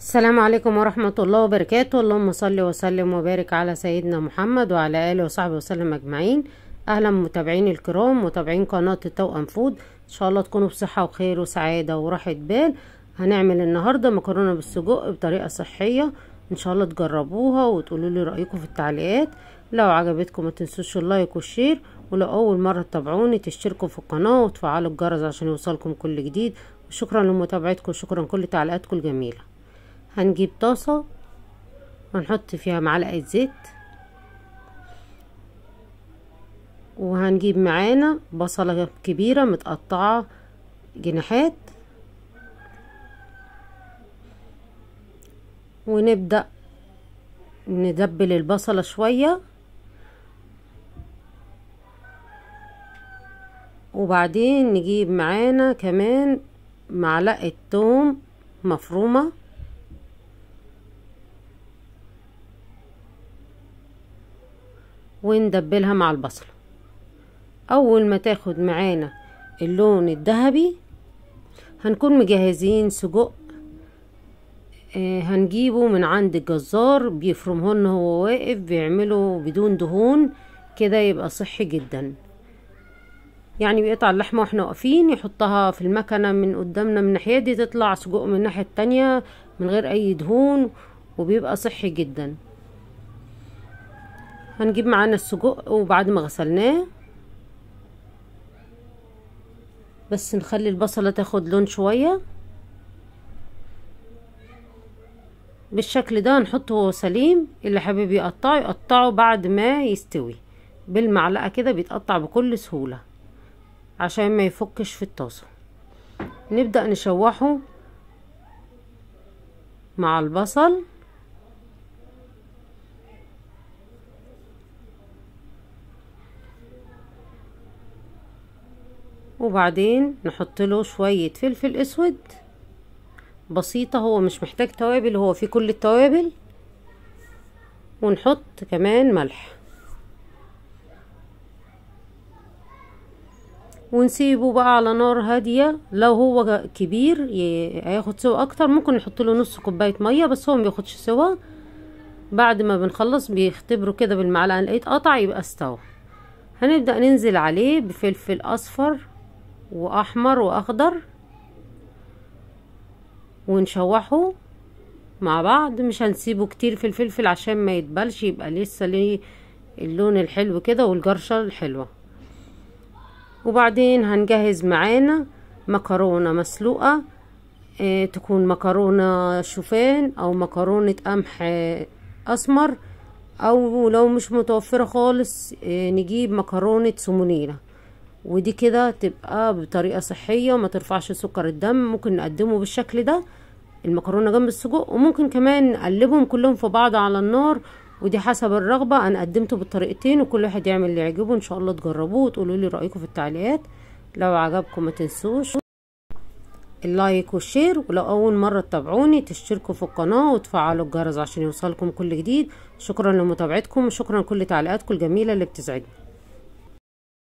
السلام عليكم ورحمة الله وبركاته اللهم صل وسلم وبارك على سيدنا محمد وعلى آله وصحبه وسلم أجمعين أهلا متابعين الكرام متابعين قناة التوأم فود إن شاء الله تكونوا بصحة وخير وسعادة وراحة بال هنعمل النهاردة مكرونة بالسجق بطريقة صحية إن شاء الله تجربوها وتقولوا لي رأيكم في التعليقات لو عجبتكم ما تنسوش اللايك والشير ولو أول مرة تتابعوني تشتركوا في القناة وتفعلوا الجرس عشان يوصلكم كل جديد وشكرا لمتابعتكم وشكرا كل تعليقاتكم الجميلة هنجيب طاسة ونحط فيها معلقة زيت وهنجيب معانا بصلة كبيرة متقطعة جناحات ونبدأ ندبل البصلة شوية وبعدين نجيب معانا كمان معلقة توم مفرومة وندبلها مع البصل اول ما تاخد معانا اللون الذهبي هنكون مجهزين سجق آه، هنجيبه من عند الجزار بيفرمهن هو واقف بيعمله بدون دهون كده يبقى صحي جدا يعني بيقطع اللحمة واحنا واقفين يحطها في المكنة من قدامنا من الناحية دي تطلع سجق من الناحية التانية من غير اي دهون وبيبقى صحي جدا هنجيب معانا السجق وبعد ما غسلناه بس نخلي البصلة تاخد لون شوية بالشكل ده هنحطه سليم اللي حابب يقطعه يقطعه بعد ما يستوي بالمعلقة كده بيتقطع بكل سهولة عشان ما يفكش في الطاسة نبدأ نشوحه مع البصل وبعدين نحط له شوية فلفل اسود بسيطة هو مش محتاج توابل هو فيه كل التوابل ونحط كمان ملح ونسيبه بقى على نار هادية لو هو كبير هياخد سوا اكتر ممكن نحط له نص كوباية مية بس هو مبياخدش سوا بعد ما بنخلص بيختبره كده بالمعلقة لقيت قطع يبقى استوى هنبدأ ننزل عليه بفلفل اصفر واحمر واخضر ونشوحه مع بعض مش هنسيبه كتير في الفلفل عشان ما يتبلش يبقى لسه ليه اللون الحلو كده والجرشة الحلوة وبعدين هنجهز معانا مكرونة مسلوقة اه تكون مكرونة شوفان او مكرونة قمح آه، اسمر او لو مش متوفرة خالص اه نجيب مكرونة سمونيلة ودي كده تبقى بطريقة صحية وما ترفعش سكر الدم ممكن نقدمه بالشكل ده المكرونة جنب السجق وممكن كمان نقلبهم كلهم في بعض على النار ودي حسب الرغبة انا قدمته بالطريقتين وكل واحد يعمل اللي يعجبه ان شاء الله تجربوه وتقولوا لي رأيكم في التعليقات لو عجبكم ما تنسوش اللايك والشير ولو اول مرة تتابعوني تشتركوا في القناة وتفعلوا الجرس عشان يوصلكم كل جديد شكرا لمتابعتكم وشكرا لكل تعليقاتكم الجميلة اللي بتسعدني